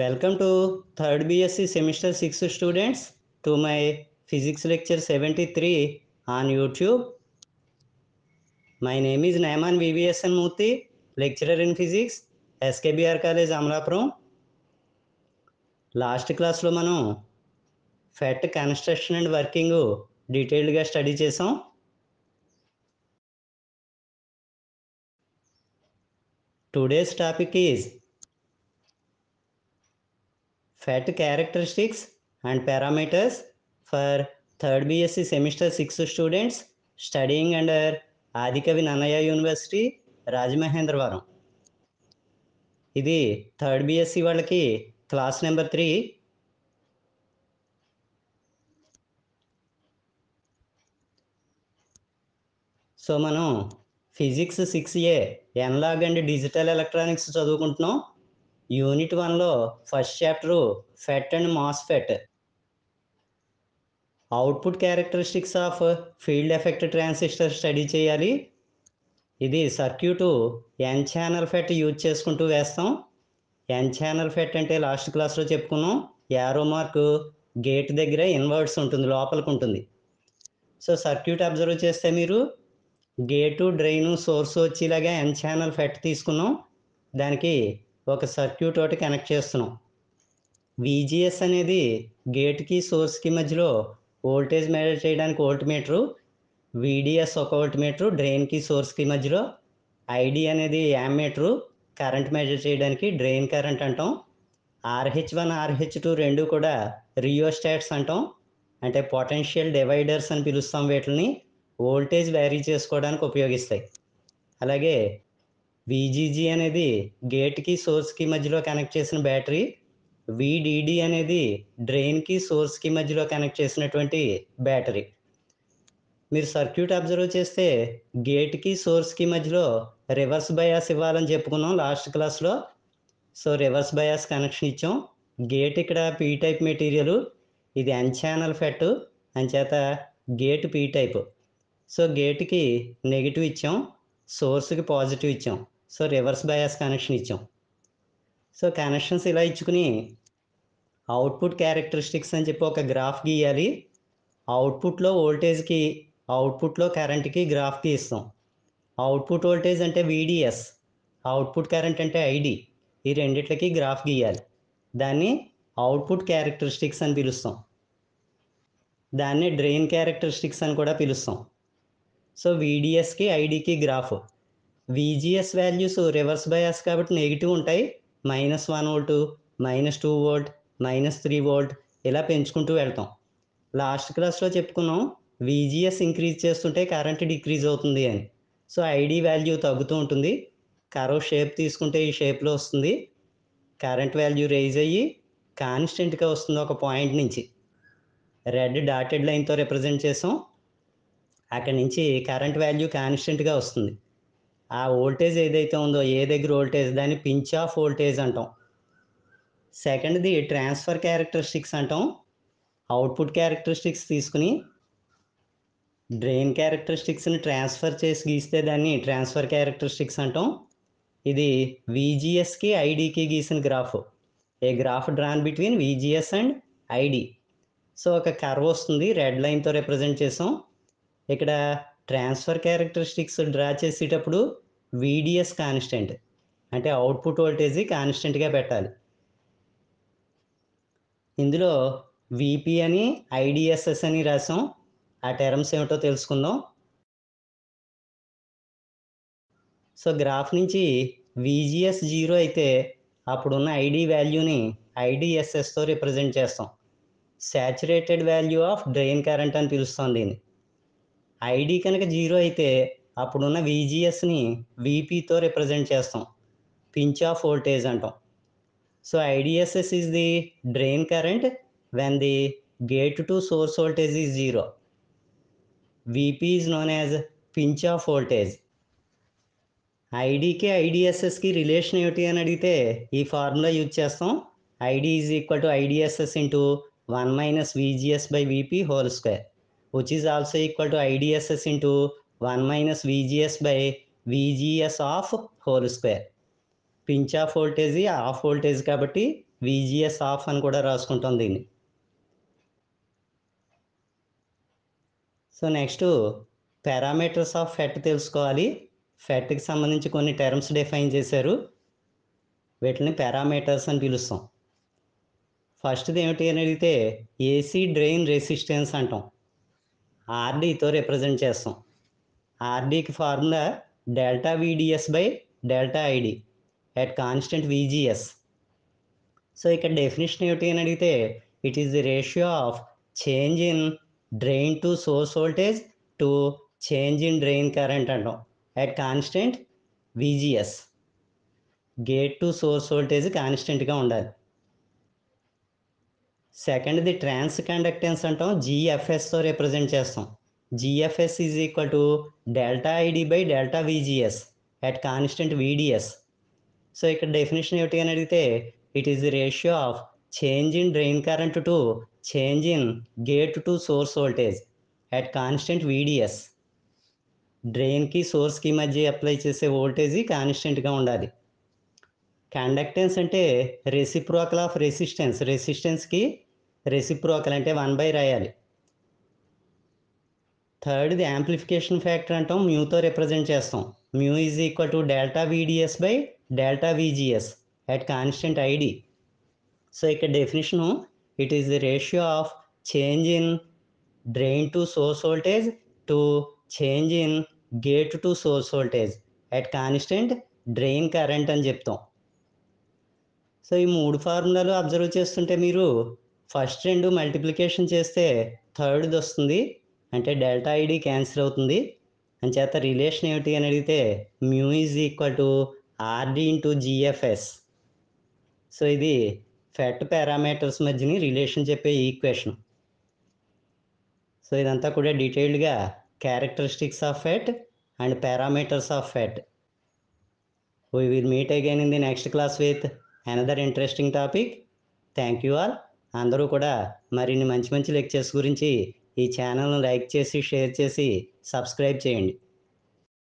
Welcome to third BSc semester six students to my physics lecture seventy three on YouTube my name is నైమాన్ VVSN Murthy lecturer in physics SKBR college Amalapuram last క్లాస్లో మనం FET construction and working డీటెయిల్డ్గా study చేసాం today's topic is FAT characteristics and parameters for third BSc semester six students studying under Adikavi Nannaya university Rajamahendravaram ఇది third BSc వాళ్ళకి class number three so మనం physics six A analog and digital electronics చదువుకుంటున్నాం unit వన్లో first chapter FET and MOSFET output characteristics of field effect transistor study చేయాలి ఇది circuit N channel FET use చేసుకుంటూ వేస్తాం N channel FET అంటే last క్లాస్లో చెప్పుకున్నాం యారో మార్క్ గేట్ దగ్గర ఇన్వర్ట్స్ ఉంటుంది లోపలికి ఉంటుంది సో సర్క్యూట్ అబ్జర్వ్ చేస్తే మీరు గేటు డ్రైను సోర్స్ వచ్చేలాగా ఎన్ ఛానల్ ఫెట్ తీసుకున్నాం దానికి ఒక సర్క్యూట్ ఒకటి కనెక్ట్ చేస్తున్నాం విజిఎస్ అనేది గేట్కి సోర్స్కి మధ్యలో వోల్టేజ్ మెజర్ చేయడానికి వోల్ట్ మీటరు విడిఎస్ ఒక వోల్ట్ మీటరు డ్రెయిన్కి సోర్స్కి మధ్యలో ఐడి అనేది యామ్ మీటరు కరెంట్ మెజర్ చేయడానికి డ్రెయిన్ కరెంట్ అంటాం ఆర్హెచ్ వన్ ఆర్హెచ్ టూ రెండు కూడా రియోస్టాట్స్ అంటాం అంటే పొటెన్షియల్ డివైడర్స్ అని పిలుస్తాం వీటిని వోల్టేజ్ వ్యారీ చేసుకోవడానికి ఉపయోగిస్తాయి అలాగే విజీజీ అనేది గేట్కి సోర్స్కి మధ్యలో కనెక్ట్ చేసిన బ్యాటరీ విడిడి అనేది డ్రెయిన్కి సోర్స్కి మధ్యలో కనెక్ట్ చేసినటువంటి బ్యాటరీ మీరు సర్క్యూట్ అబ్జర్వ్ చేస్తే గేట్కి సోర్స్కి మధ్యలో రివర్స్ బయాస్ ఇవ్వాలని చెప్పుకున్నాం లాస్ట్ క్లాస్లో సో రివర్స్ బయాస్ కనెక్షన్ ఇచ్చాం గేట్ ఇక్కడ పీ టైప్ మెటీరియల్ ఇది ఎన్ ఛానల్ ఫెట్ అంచేత గేట్ పీ టైప్ సో గేట్కి నెగిటివ్ ఇచ్చాం సోర్స్కి పాజిటివ్ ఇచ్చాం సో రివర్స్ బయాస్ కనెక్షన్ ఇచ్చాం సో కనెక్షన్స్ ఇలా ఇచ్చుకుని అవుట్పుట్ క్యారెక్టరిస్టిక్స్ అని చెప్పి ఒక గ్రాఫ్ గీయాలి అవుట్పుట్లో వోల్టేజ్కి అవుట్పుట్లో కరెంట్కి గ్రాఫ్ ఇస్తాం అవుట్పుట్ వోల్టేజ్ అంటే వీడిఎస్ అవుట్పుట్ కరెంట్ అంటే ఐడి ఈ రెండిట్లకి గ్రాఫ్ గీయాలి దాన్ని అవుట్పుట్ క్యారెక్టరిస్టిక్స్ అని పిలుస్తాం దాన్ని డ్రెయిన్ క్యారెక్టరిస్టిక్స్ అని కూడా పిలుస్తాం సో వీడిఎస్కి ఐడికి graph VGS values reverse bias కాబట్టి నెగిటివ్ ఉంటాయి minus one volt minus two volt minus three volt ఇలా పెంచుకుంటూ వెళ్తాం లాస్ట్ క్లాస్లో చెప్పుకున్నాం విజిఎస్ ఇంక్రీజ్ చేస్తుంటే కరెంట్ డిక్రీజ్ అవుతుంది అని సో ఐడి వాల్యూ తగ్గుతూ ఉంటుంది కరో షేప్ తీసుకుంటే ఈ షేప్లో వస్తుంది కరెంట్ వాల్యూ రేజ్ అయ్యి కాన్స్టెంట్గా వస్తుంది ఒక పాయింట్ నుంచి రెడ్ డాటెడ్ లైన్తో రిప్రజెంట్ చేసాం అక్కడి నుంచి కరెంట్ వాల్యూ కాన్స్టెంట్గా వస్తుంది ఆ వోల్టేజ్ ఏదైతే ఉందో ఏ దగ్గర ఓల్టేజ్ దాన్ని పించ్ ఆఫ్ వోల్టేజ్ అంటాం సెకండ్ది ట్రాన్స్ఫర్ క్యారెక్టరిస్టిక్స్ అంటాం అవుట్పుట్ క్యారెక్టరిస్టిక్స్ తీసుకుని డ్రెయిన్ క్యారెక్టరిస్టిక్స్ని ట్రాన్స్ఫర్ చేసి గీస్తే దాన్ని ట్రాన్స్ఫర్ క్యారెక్టరిస్టిక్స్ అంటాం ఇది విజిఎస్కి ఐడికి గీసిన graph a graph drawn between VGS and ID so ఒక కర్వ్ వస్తుంది రెడ్ లైన్తో రిప్రజెంట్ చేసాం ఇక్కడ ట్రాన్స్ఫర్ క్యారెక్టరిస్టిక్స్ డ్రా చేసేటప్పుడు వీడిఎస్ కాన్స్టెంట్ అంటే అవుట్పుట్ వోల్టేజ్ కాన్స్టెంట్గా పెట్టాలి ఇందులో విపి అని ఐడిఎస్ఎస్ అని రాసాం ఆ టెర్మ్స్ ఏమిటో తెలుసుకుందాం సో గ్రాఫ్ నుంచి విజిఎస్ జీరో అయితే అప్పుడున్న ఐడి వాల్యూని ఐడిఎస్ఎస్తో రిప్రజెంట్ చేస్తాం saturated value of drain current అని పిలుస్తాం దీన్ని ఐడి కనుక జీరో అయితే అప్పుడున్న విజిఎస్ని విపితో రిప్రజెంట్ చేస్తాం పించ్ ఆఫ్ వోల్టేజ్ అంటాం so IDSS is the drain current when the gate to source voltage is zero VP is known as pinch off voltage ఐడికి ఐడిఎస్ఎస్కి రిలేషన్ ఏమిటి అని అడిగితే ఈ ఫార్ములా యూజ్ చేస్తాం ID is equal to IDSS into one minus VGS by VP whole square which is also equal to IDSS into one minus VGS by VGS off whole square pinch off voltage off voltage కాబట్టి VGS off అని కూడా రాసుకుంటాం దీన్ని so next parameters of FET తెలుసుకోవాలి ఫెట్కి సంబంధించి కొన్ని terms define చేశారు వీటిని పారామీటర్స్ అని పిలుస్తాం ఫస్ట్ది ఏమిటి అని అడిగితే ఏసీ డ్రెయిన్ రెసిస్టెన్స్ అంటాం ఆర్డీతో రిప్రజెంట్ చేస్తాం ఆర్డీకి formula delta VDS by delta ID at constant VGS so ఇక్కడ డెఫినేషన్ ఏమిటి అని అడిగితే it is the ratio of change in drain to source voltage to change in drain current అంటాం at constant VGS gate to source voltage కాన్స్టెంట్గా ఉండాలి సెకండ్ది transconductance అంటాం జీఎఫ్ఎస్తో రిప్రజెంట్ చేస్తాం GFS is equal to delta ID by delta VGS at constant VDS. So ఇక్కడ definition ఏమిటి అని అడిగితే it is ratio of change in drain current to change in gate to source voltage at constant VDS డ్రెయిన్కి సోర్స్కి మధ్య apply చేసే voltage కాన్స్టెంట్గా ఉండాలి కండక్టెన్స్ అంటే రెసిప్రోకల్ ఆఫ్ రెసిస్టెన్స్ రెసిస్టెన్స్కి రెసిప్రోకల్ అంటే వన్ బై రాయాలి థర్డ్ది యాంప్లిఫికేషన్ ఫ్యాక్టర్ అంటాం మ్యూతో రిప్రజెంట్ చేస్తాం mu is equal to delta VDS by delta VGS at constant ID so ఇక్కడ definition it is the ratio of change in drain to source voltage to change in gate to source voltage at constant drain current అని చెప్తాం so ఈ మూడు ఫార్ములాలు observe చేస్తుంటే మీరు first రెండు multiplication చేస్తే థర్డ్ది వస్తుంది అంటే డెల్టా ఐడి క్యాన్సిల్ అవుతుంది అని చేత రిలేషన్ ఏమిటి అని అడిగితే mu is equal to RD into GFS so ఇది ఫెట్ పారామీటర్స్ మధ్యని రిలేషన్ చెప్పే ఈక్వేషన్ సో ఇదంతా కూడా డీటెయిల్డ్గా characteristics of FET and parameters of FET we will meet again in the next class with another interesting topic thank you all అందరూ కూడా మరిన్ని మంచి మంచి లెక్చర్స్ గురించి ఈ ఛానల్ను లైక్ చేసి షేర్ చేసి సబ్స్క్రైబ్ చేయండి